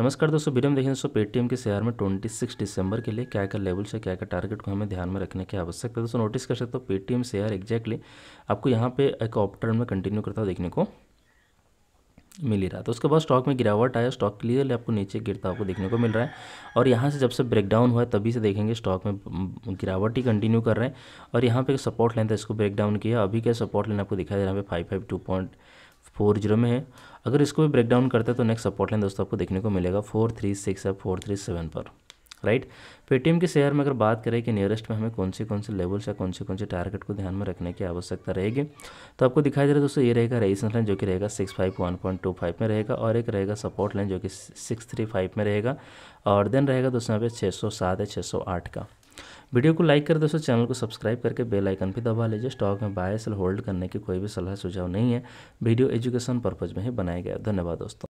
नमस्कार दोस्तों वीडियो में देखें दोस्तों पेटीएम के शेयर में 26 दिसंबर के लिए क्या क्या लेवल से क्या क्या टारगेट को हमें ध्यान में रखने की आवश्यकता है दोस्तों नोटिस कर सकते हो पेटीएम शेयर एक्जैक्टली आपको यहाँ पे एक ऑप्टर्न में कंटिन्यू करता देखने को मिल ही रहा तो उसके बाद स्टॉक में गिरावट आया स्टॉक क्लियरली आपको नीचे गिरता आपको देखने को मिल रहा है और यहाँ से जब से ब्रेकडाउन हुआ है तभी से देखेंगे स्टॉक में गिरावट ही कंटिन्यू कर रहे हैं और यहाँ पे सपोर्ट लाइन था इसको ब्रेकडाउन किया अभी क्या सपोर्ट लाइन आपको दिखाई दे रहा है five five two point four zero में है अगर इसको भी ब्रेक डाउन करते हैं तो नेक्स्ट सपोर्ट लाइन दोस्तों आपको देखने को मिलेगा फोर थ्री सिक्स या फोर थ्री सेवन पर राइट पेटीएम के शेयर में अगर बात करें कि नियरेस्ट में हमें कौन से कौन से लेवल्स या कौन से कौन से टारगेट को ध्यान में रखने की आवश्यकता रहेगी तो आपको दिखाई दे रहा है दोस्तों ये रहेगा रेजिस्टेंस लाइन जो कि रहेगा six five one point two five में रहेगा और एक रहेगा सपोर्ट लाइन जो कि सिक्स थ्री फाइव में रहेगा और देन रहेगा दोस्तों यहाँ पे छः सौ सात है छः सौ आठ का वीडियो को लाइक कर दोस्तों चैनल को सब्सक्राइब करके बेल आइकन भी दबा लीजिए स्टॉक में बाय सेल होल्ड करने की कोई भी सलाह सुझाव नहीं है वीडियो एजुकेशन पर्पज़ में ही बनाया गया धन्यवाद दोस्तों